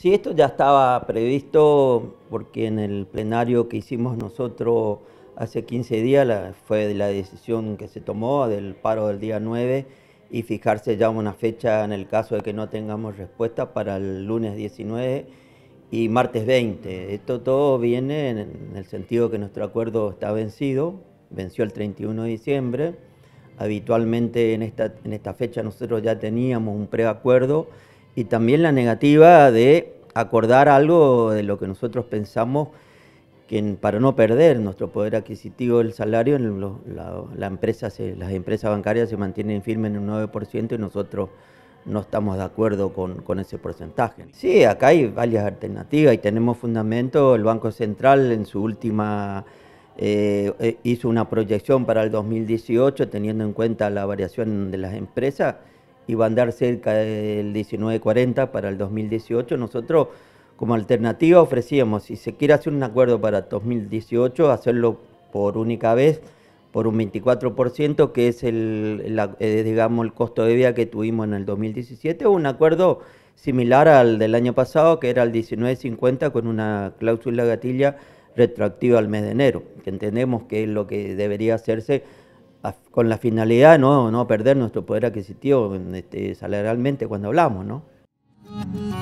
Sí, esto ya estaba previsto porque en el plenario que hicimos nosotros hace 15 días fue la decisión que se tomó del paro del día 9 y fijarse ya una fecha en el caso de que no tengamos respuesta para el lunes 19 y martes 20. Esto todo viene en el sentido que nuestro acuerdo está vencido, venció el 31 de diciembre. Habitualmente en esta, en esta fecha nosotros ya teníamos un preacuerdo y también la negativa de acordar algo de lo que nosotros pensamos que para no perder nuestro poder adquisitivo del salario, la empresa las empresas bancarias se mantienen firmes en un 9% y nosotros no estamos de acuerdo con, ese porcentaje. Sí, acá hay varias alternativas y tenemos fundamento. El Banco Central en su última eh, eh, hizo una proyección para el 2018 teniendo en cuenta la variación de las empresas iba a andar cerca del 1940 para el 2018. Nosotros como alternativa ofrecíamos, si se quiere hacer un acuerdo para 2018, hacerlo por única vez, por un 24%, que es el, eh, digamos, el costo de vida que tuvimos en el 2017, o un acuerdo similar al del año pasado, que era el 19.50, con una cláusula gatilla retroactiva al mes de enero, que entendemos que es lo que debería hacerse con la finalidad de no, perder nuestro poder adquisitivo este, salarialmente cuando hablamos, ¿no?